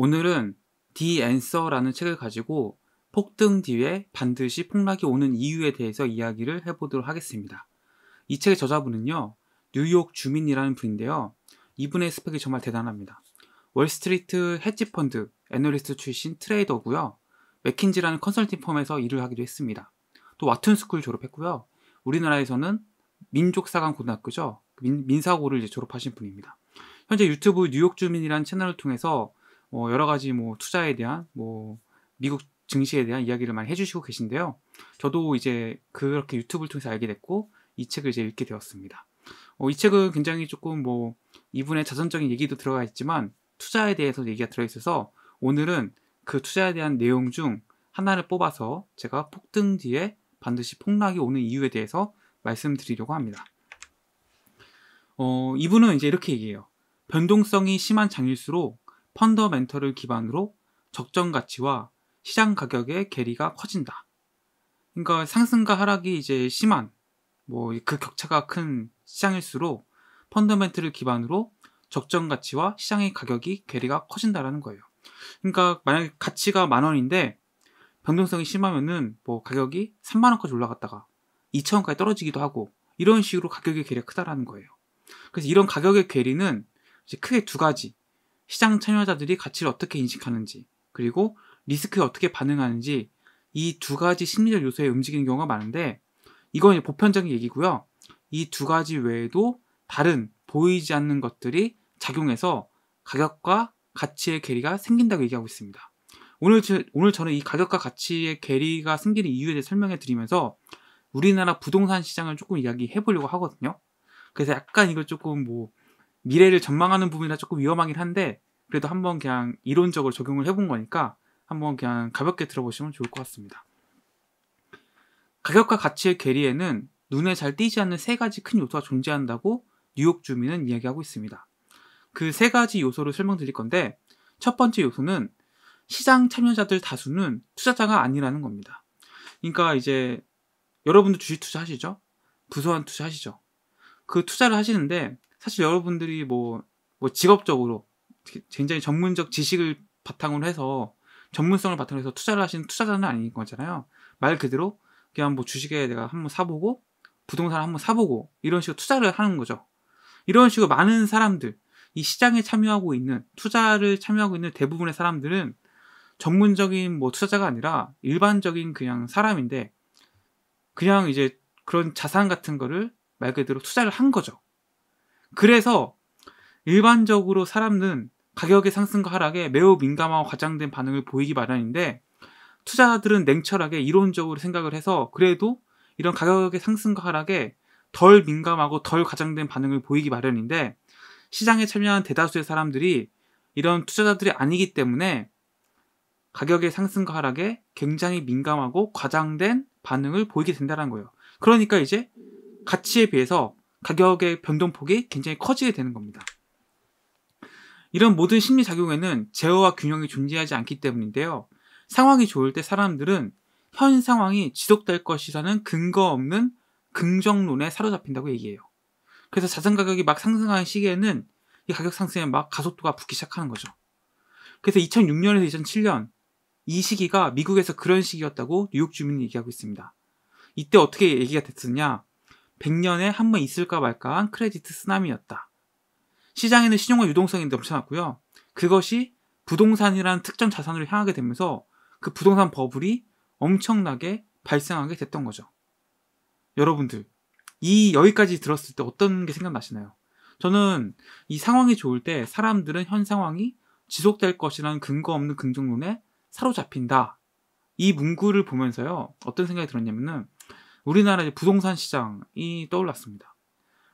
오늘은 The Answer라는 책을 가지고 폭등 뒤에 반드시 폭락이 오는 이유에 대해서 이야기를 해보도록 하겠습니다. 이 책의 저자분은요, 뉴욕 주민이라는 분인데요. 이분의 스펙이 정말 대단합니다. 월스트리트 헤지펀드 애널리스트 출신 트레이더고요. 맥킨지라는 컨설팅 펌에서 일을 하기도 했습니다. 또 와튼스쿨 졸업했고요. 우리나라에서는 민족사관 고등학교죠. 민, 사고를 졸업하신 분입니다. 현재 유튜브 뉴욕 주민이라는 채널을 통해서 뭐 여러 가지 뭐 투자에 대한 뭐 미국 증시에 대한 이야기를 많이 해주시고 계신데요. 저도 이제 그렇게 유튜브를 통해서 알게 됐고 이 책을 이제 읽게 되었습니다. 어, 이 책은 굉장히 조금 뭐 이분의 자선적인 얘기도 들어가 있지만 투자에 대해서 얘기가 들어있어서 오늘은 그 투자에 대한 내용 중 하나를 뽑아서 제가 폭등 뒤에 반드시 폭락이 오는 이유에 대해서 말씀드리려고 합니다. 어, 이분은 이제 이렇게 얘기해요. 변동성이 심한 장일수록 펀더멘터를 기반으로 적정 가치와 시장 가격의 괴리가 커진다. 그러니까 상승과 하락이 이제 심한 뭐 그 격차가 큰 시장일수록 펀더멘터를 기반으로 적정 가치와 시장의 가격이 괴리가 커진다라는 거예요. 그러니까 만약에 가치가 만 원인데 변동성이 심하면은 뭐 가격이 3만 원까지 올라갔다가 2천 원까지 떨어지기도 하고 이런 식으로 가격의 괴리가 크다라는 거예요. 그래서 이런 가격의 괴리는 이제 크게 두 가지 시장 참여자들이 가치를 어떻게 인식하는지, 그리고 리스크에 어떻게 반응하는지 이 두 가지 심리적 요소에 움직이는 경우가 많은데 이건 보편적인 얘기고요. 이 두 가지 외에도 다른 보이지 않는 것들이 작용해서 가격과 가치의 괴리가 생긴다고 얘기하고 있습니다. 오늘, 저, 오늘 저는 이 가격과 가치의 괴리가 생기는 이유에 대해 설명해 드리면서 우리나라 부동산 시장을 조금 이야기해 보려고 하거든요. 그래서 약간 이걸 조금 뭐 미래를 전망하는 부분이라 조금 위험하긴 한데 그래도 한번 그냥 이론적으로 적용을 해본 거니까 한번 그냥 가볍게 들어보시면 좋을 것 같습니다. 가격과 가치의 괴리에는 눈에 잘 띄지 않는 세 가지 큰 요소가 존재한다고 뉴욕 주민은 이야기하고 있습니다. 그 세 가지 요소를 설명드릴 건데 첫 번째 요소는 시장 참여자들 다수는 투자자가 아니라는 겁니다. 그러니까 이제 여러분도 주식 투자하시죠? 부소한 투자하시죠? 그 투자를 하시는데 사실 여러분들이 뭐, 뭐 직업적으로 굉장히 전문적 지식을 바탕으로 해서 전문성을 바탕으로 해서 투자를 하시는 투자자는 아닌 거잖아요. 말 그대로 그냥 뭐 주식에 내가 한번 사보고 부동산 한번 사보고 이런 식으로 투자를 하는 거죠. 이런 식으로 많은 사람들, 이 시장에 참여하고 있는 투자를 참여하고 있는 대부분의 사람들은 전문적인 뭐 투자자가 아니라 일반적인 그냥 사람인데 그냥 이제 그런 자산 같은 거를 말 그대로 투자를 한 거죠. 그래서 일반적으로 사람은 가격의 상승과 하락에 매우 민감하고 과장된 반응을 보이기 마련인데 투자자들은 냉철하게 이론적으로 생각을 해서 그래도 이런 가격의 상승과 하락에 덜 민감하고 덜 과장된 반응을 보이기 마련인데 시장에 참여한 대다수의 사람들이 이런 투자자들이 아니기 때문에 가격의 상승과 하락에 굉장히 민감하고 과장된 반응을 보이게 된다는 거예요. 그러니까 이제 가치에 비해서 가격의 변동폭이 굉장히 커지게 되는 겁니다. 이런 모든 심리작용에는 제어와 균형이 존재하지 않기 때문인데요. 상황이 좋을 때 사람들은 현 상황이 지속될 것이라는 근거 없는 긍정론에 사로잡힌다고 얘기해요. 그래서 자산 가격이 막 상승하는 시기에는 이 가격 상승에 막 가속도가 붙기 시작하는 거죠. 그래서 2006년에서 2007년 이 시기가 미국에서 그런 시기였다고 뉴욕 주민이 얘기하고 있습니다. 이때 어떻게 얘기가 됐었냐? 100년에 한 번 있을까 말까한 크레디트 쓰나미였다. 시장에는 신용과 유동성이 넘쳐났고요. 그것이 부동산이라는 특정 자산으로 향하게 되면서 그 부동산 버블이 엄청나게 발생하게 됐던 거죠. 여러분들, 이 여기까지 들었을 때 어떤 게 생각나시나요? 저는 이 상황이 좋을 때 사람들은 현 상황이 지속될 것이라는 근거 없는 긍정론에 사로잡힌다. 이 문구를 보면서요, 어떤 생각이 들었냐면은 우리나라의 부동산 시장이 떠올랐습니다.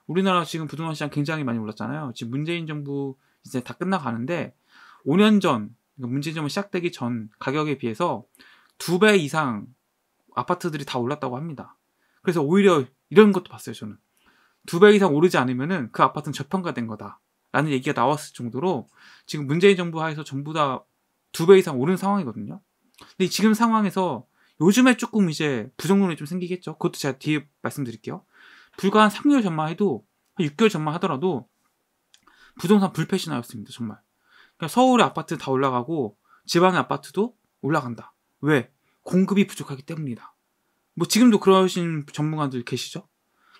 우리나라 지금 부동산 시장 굉장히 많이 올랐잖아요. 지금 문재인 정부 이제 다 끝나가는데 5년 전 그러니까 문재인 정부 시작되기 전 가격에 비해서 두 배 이상 아파트들이 다 올랐다고 합니다. 그래서 오히려 이런 것도 봤어요, 저는. 두 배 이상 오르지 않으면은 그 아파트는 저평가된 거다. 라는 얘기가 나왔을 정도로 지금 문재인 정부 하에서 전부 다 두 배 이상 오른 상황이거든요. 근데 지금 상황에서 요즘에 조금 이제 부정론이 좀 생기겠죠. 그것도 제가 뒤에 말씀드릴게요. 불과 한 3개월 전만 해도 한 6개월 전만 하더라도 부동산 불패 신화였습니다. 정말. 그러니까 서울의 아파트 다 올라가고 지방의 아파트도 올라간다. 왜? 공급이 부족하기 때문이다. 뭐 지금도 그러신 전문가들 계시죠?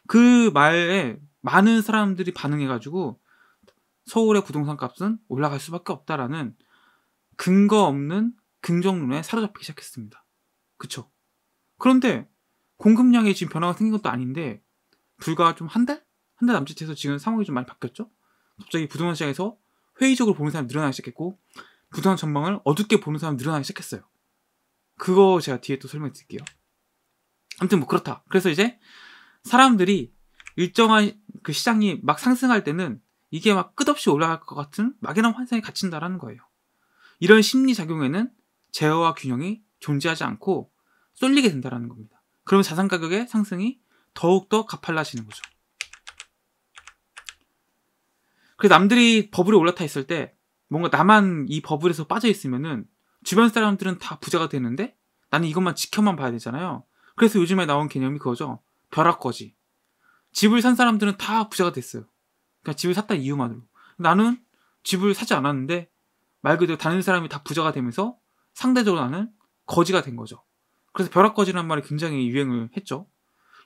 그 말에 많은 사람들이 반응해가지고 서울의 부동산 값은 올라갈 수밖에 없다라는 근거 없는 긍정론에 사로잡히기 시작했습니다. 그쵸? 그런데 공급량에 지금 변화가 생긴 것도 아닌데 불과 좀 한 달? 한 달 남짓해서 지금 상황이 좀 많이 바뀌었죠? 갑자기 부동산 시장에서 회의적으로 보는 사람이 늘어나기 시작했고 부동산 전망을 어둡게 보는 사람이 늘어나기 시작했어요. 그거 제가 뒤에 또 설명해 드릴게요. 아무튼 뭐 그렇다. 그래서 이제 사람들이 일정한 그 시장이 막 상승할 때는 이게 막 끝없이 올라갈 것 같은 막연한 환상이 갇힌다라는 거예요. 이런 심리 작용에는 제어와 균형이 존재하지 않고 쏠리게 된다라는 겁니다. 그러면 자산 가격의 상승이 더욱더 가팔라지는 거죠. 그래서 남들이 버블이 올라타 있을 때 뭔가 나만 이 버블에서 빠져 있으면은 주변 사람들은 다 부자가 되는데 나는 이것만 지켜만 봐야 되잖아요. 그래서 요즘에 나온 개념이 그거죠. 벼락거지. 집을 산 사람들은 다 부자가 됐어요. 그냥 그러니까 집을 샀다 이유만으로. 나는 집을 사지 않았는데 말 그대로 다른 사람이 다 부자가 되면서 상대적으로 나는 거지가 된 거죠. 그래서 벼락거지라는 말이 굉장히 유행을 했죠.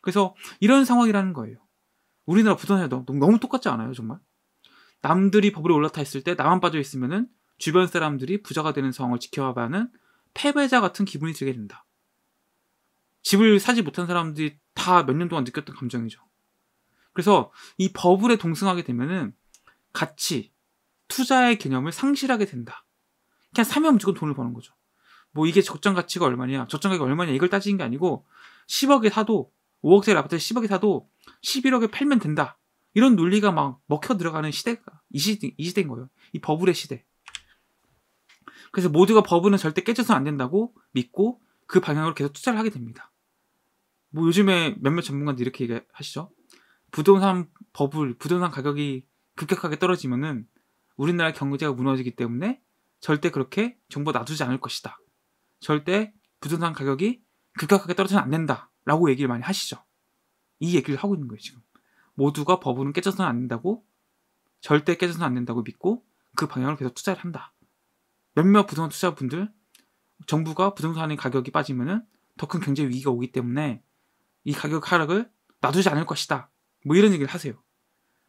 그래서 이런 상황이라는 거예요. 우리나라 부동산도 너무 똑같지 않아요, 정말? 남들이 버블에 올라타 있을 때 나만 빠져 있으면은 주변 사람들이 부자가 되는 상황을 지켜봐는 야 패배자 같은 기분이 들게 된다. 집을 사지 못한 사람들이 다 몇 년 동안 느꼈던 감정이죠. 그래서 이 버블에 동승하게 되면은 가치, 투자의 개념을 상실하게 된다. 그냥 사면 무조건 돈을 버는 거죠. 뭐 이게 적정 가치가 얼마냐, 적정 가격 얼마냐 이걸 따지는 게 아니고 10억에 사도 5억짜리 아파트 10억에 사도 11억에 팔면 된다. 이런 논리가 막 먹혀 들어가는 시대가 이, 시대, 이 시대인 거예요. 이 버블의 시대. 그래서 모두가 버블은 절대 깨져서는 안 된다고 믿고 그 방향으로 계속 투자를 하게 됩니다. 뭐 요즘에 몇몇 전문가들이 이렇게 얘기하시죠. 부동산 버블, 부동산 가격이 급격하게 떨어지면은 우리나라 경제가 무너지기 때문에 절대 그렇게 정보 놔두지 않을 것이다. 절대 부동산 가격이 급격하게 떨어지면 안 된다라고 얘기를 많이 하시죠. 이 얘기를 하고 있는 거예요, 지금. 모두가 버블은 깨져서는 안 된다고 절대 깨져서는 안 된다고 믿고 그 방향으로 계속 투자를 한다. 몇몇 부동산 투자분들 정부가 부동산의 가격이 빠지면은 더 큰 경제 위기가 오기 때문에 이 가격 하락을 놔두지 않을 것이다. 뭐 이런 얘기를 하세요.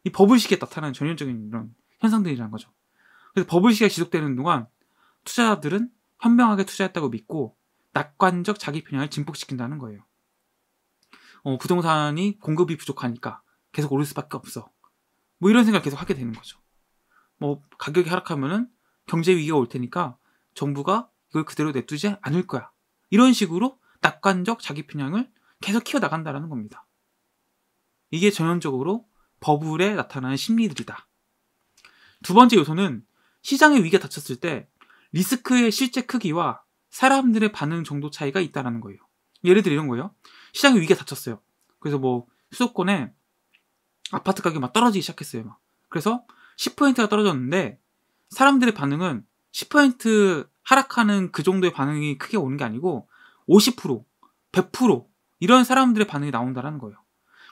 이 버블식에 나타나는 전형적인 이런 현상들이라는 거죠. 그래서 버블시가 지속되는 동안 투자자들은 현명하게 투자했다고 믿고 낙관적 자기 편향을 증폭시킨다는 거예요. 어, 부동산이 공급이 부족하니까 계속 오를 수밖에 없어. 뭐 이런 생각 을 계속 하게 되는 거죠. 뭐 가격이 하락하면은 경제 위기가 올 테니까 정부가 이걸 그대로 냅두지 않을 거야. 이런 식으로 낙관적 자기 편향을 계속 키워 나간다라는 겁니다. 이게 전형적으로 버블에 나타나는 심리들이다. 두 번째 요소는 시장의 위기가 닥쳤을 때 리스크의 실제 크기와 사람들의 반응 정도 차이가 있다는 거예요. 예를 들어 이런 거예요. 시장에 위기가 닥쳤어요. 그래서 뭐 수도권에 아파트 가격이 막 떨어지기 시작했어요. 막. 그래서 10%가 떨어졌는데 사람들의 반응은 10% 하락하는 그 정도의 반응이 크게 오는 게 아니고 50%, 100% 이런 사람들의 반응이 나온다라는 거예요.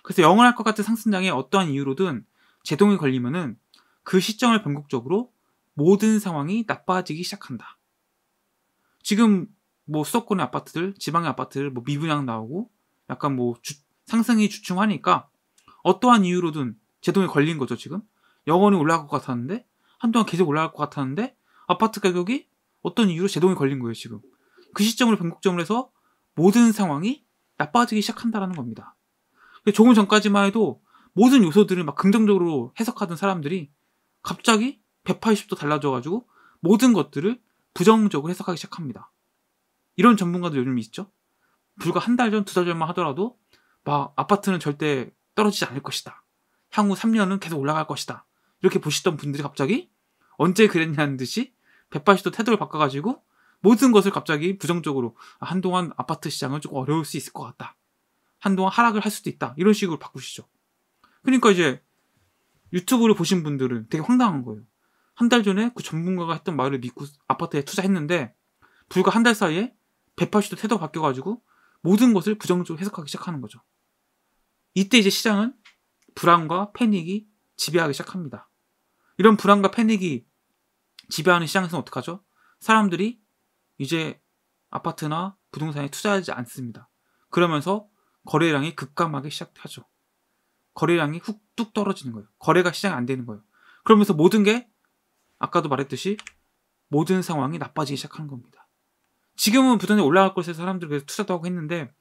그래서 영원할 것 같은 상승장에 어떠한 이유로든 제동이 걸리면은 그 시점을 변곡적으로 모든 상황이 나빠지기 시작한다. 지금 뭐 수도권의 아파트들, 지방의 아파트들 뭐 미분양 나오고 약간 뭐 주, 상승이 주춤하니까 어떠한 이유로든 제동이 걸린 거죠 지금. 영원히 올라갈 것 같았는데 한동안 계속 올라갈 것 같았는데 아파트 가격이 어떤 이유로 제동이 걸린 거예요 지금. 그 시점으로 변곡점을 해서 모든 상황이 나빠지기 시작한다라는 겁니다. 조금 전까지만 해도 모든 요소들을 막 긍정적으로 해석하던 사람들이 갑자기 180도 달라져가지고 모든 것들을 부정적으로 해석하기 시작합니다. 이런 전문가들 요즘 있죠? 불과 한 달 전, 두 달 전만 하더라도 막 아파트는 절대 떨어지지 않을 것이다. 향후 3년은 계속 올라갈 것이다. 이렇게 보시던 분들이 갑자기 언제 그랬냐는 듯이 180도 태도를 바꿔가지고 모든 것을 갑자기 부정적으로 아, 한동안 아파트 시장은 조금 어려울 수 있을 것 같다. 한동안 하락을 할 수도 있다. 이런 식으로 바꾸시죠. 그러니까 이제 유튜브를 보신 분들은 되게 황당한 거예요. 한달 전에 그 전문가가 했던 말을 믿고 아파트에 투자했는데 불과 한 달 사이에 180도 태도 바뀌어가지고 모든 것을 부정적으로 해석하기 시작하는 거죠. 이때 이제 시장은 불안과 패닉이 지배하기 시작합니다. 이런 불안과 패닉이 지배하는 시장에서는 어떡하죠? 사람들이 이제 아파트나 부동산에 투자하지 않습니다. 그러면서 거래량이 급감하기 시작하죠. 거래량이 훅 뚝 떨어지는 거예요. 거래가 시장이안 되는 거예요. 그러면서 모든 게 아까도 말했듯이 모든 상황이 나빠지기 시작하는 겁니다. 지금은 부단히 올라갈 것에 사람들 그래서 투자도 하고 했는데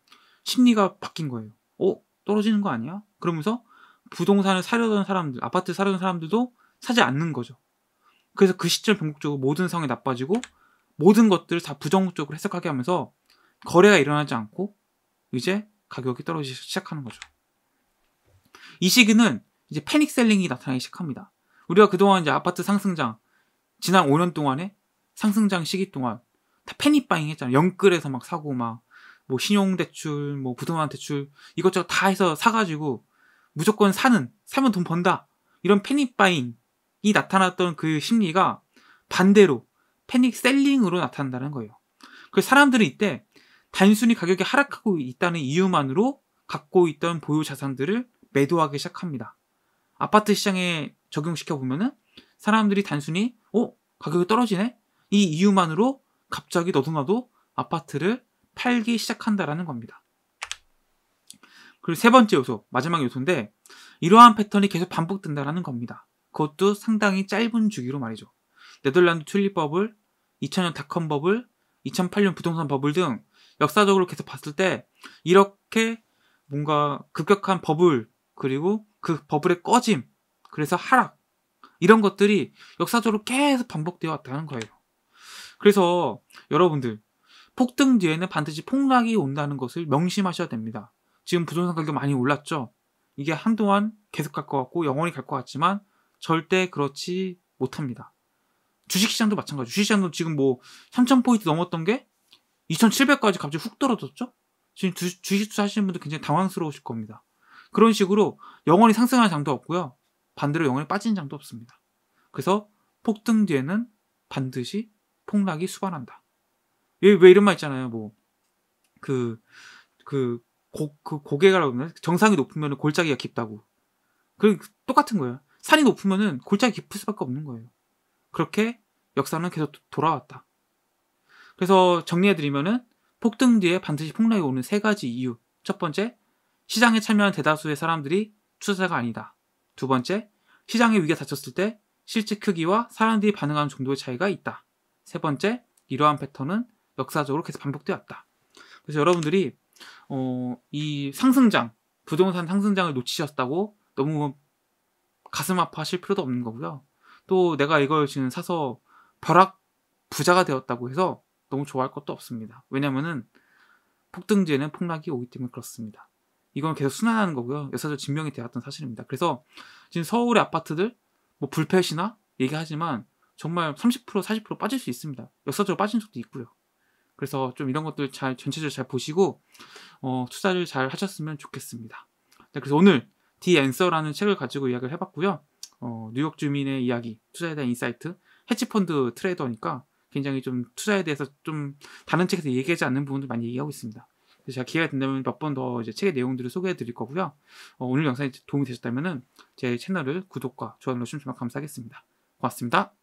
심리가 바뀐 거예요. 어? 떨어지는 거 아니야? 그러면서 부동산을 사려던 사람들, 아파트 사려던 사람들도 사지 않는 거죠. 그래서 그 시점 변곡적으로 모든 상황이 나빠지고 모든 것들을 다 부정적으로 해석하게 하면서 거래가 일어나지 않고 이제 가격이 떨어지기 시작하는 거죠. 이 시기는 이제 패닉 셀링이 나타나기 시작합니다. 우리가 그동안 이제 아파트 상승장, 지난 5년 동안에 상승장 시기 동안 다 패닉바잉 했잖아 영끌에서 막 사고 막 뭐 신용대출, 뭐 부동산 대출 이것저것 다 해서 사가지고 무조건 사는 사면 돈 번다 이런 패닉바잉이 나타났던 그 심리가 반대로 패닉 셀링으로 나타난다는 거예요. 그래서 사람들은 이때 단순히 가격이 하락하고 있다는 이유만으로 갖고 있던 보유 자산들을 매도하기 시작합니다. 아파트 시장에 적용시켜 보면은 사람들이 단순히 어 가격이 떨어지네 이 이유만으로 갑자기 너도 나도 아파트를 팔기 시작한다라는 겁니다. 그리고 세 번째 요소, 마지막 요소인데 이러한 패턴이 계속 반복된다라는 겁니다. 그것도 상당히 짧은 주기로 말이죠. 네덜란드 튤립 버블, 2000년 닷컴 버블, 2008년 부동산 버블 등 역사적으로 계속 봤을 때 이렇게 뭔가 급격한 버블 그리고 그 버블의 꺼짐, 그래서 하락 이런 것들이 역사적으로 계속 반복되어 왔다는 거예요. 그래서 여러분들 폭등 뒤에는 반드시 폭락이 온다는 것을 명심하셔야 됩니다. 지금 부동산 가격 많이 올랐죠? 이게 한동안 계속 갈 것 같고 영원히 갈 것 같지만 절대 그렇지 못합니다. 주식시장도 마찬가지. 주식시장도 지금 뭐 3,000포인트 넘었던 게 2,700까지 갑자기 훅 떨어졌죠? 지금 주, 식 투자하시는 분들 굉장히 당황스러우실 겁니다. 그런 식으로 영원히 상승하는 장도 없고요. 반대로 영원이 빠진 장도 없습니다. 그래서 폭등 뒤에는 반드시 폭락이 수반한다. 왜, 이런 말 있잖아요. 뭐, 그, 그, 고, 그 고개가라고 그러나? 정상이 높으면 골짜기가 깊다고. 그, 똑같은 거예요. 산이 높으면 골짜기 깊을 수밖에 없는 거예요. 그렇게 역사는 계속 돌아왔다. 그래서 정리해드리면은 폭등 뒤에 반드시 폭락이 오는 세 가지 이유. 첫 번째, 시장에 참여한 대다수의 사람들이 투자자가 아니다. 두 번째, 시장의 위기가 닥쳤을 때 실제 크기와 사람들이 반응하는 정도의 차이가 있다. 세 번째, 이러한 패턴은 역사적으로 계속 반복되었다. 그래서 여러분들이 어, 이 상승장, 부동산 상승장을 놓치셨다고 너무 가슴 아파하실 필요도 없는 거고요. 또 내가 이걸 지금 사서 벼락 부자가 되었다고 해서 너무 좋아할 것도 없습니다. 왜냐면은 폭등지에는 폭락이 오기 때문에 그렇습니다. 이건 계속 순환하는 거고요. 역사적 증명이 되었던 사실입니다. 그래서 지금 서울의 아파트들 뭐 불패시나 얘기하지만 정말 30% 40% 빠질 수 있습니다. 역사적으로 빠진 적도 있고요. 그래서 좀 이런 것들 잘 전체적으로 잘 보시고 어, 투자를 잘 하셨으면 좋겠습니다. 네, 그래서 오늘 디앤서라는 책을 가지고 이야기를 해봤고요. 어, 뉴욕 주민의 이야기, 투자에 대한 인사이트, 해치펀드 트레이더니까 굉장히 좀 투자에 대해서 좀 다른 책에서 얘기하지 않는 부분도 많이 얘기하고 있습니다. 제가 기회가 된다면 몇 번 더 이제 책의 내용들을 소개해 드릴 거고요. 어, 오늘 영상이 도움이 되셨다면 제 채널을 구독과 좋아요로 주시면 감사하겠습니다. 고맙습니다.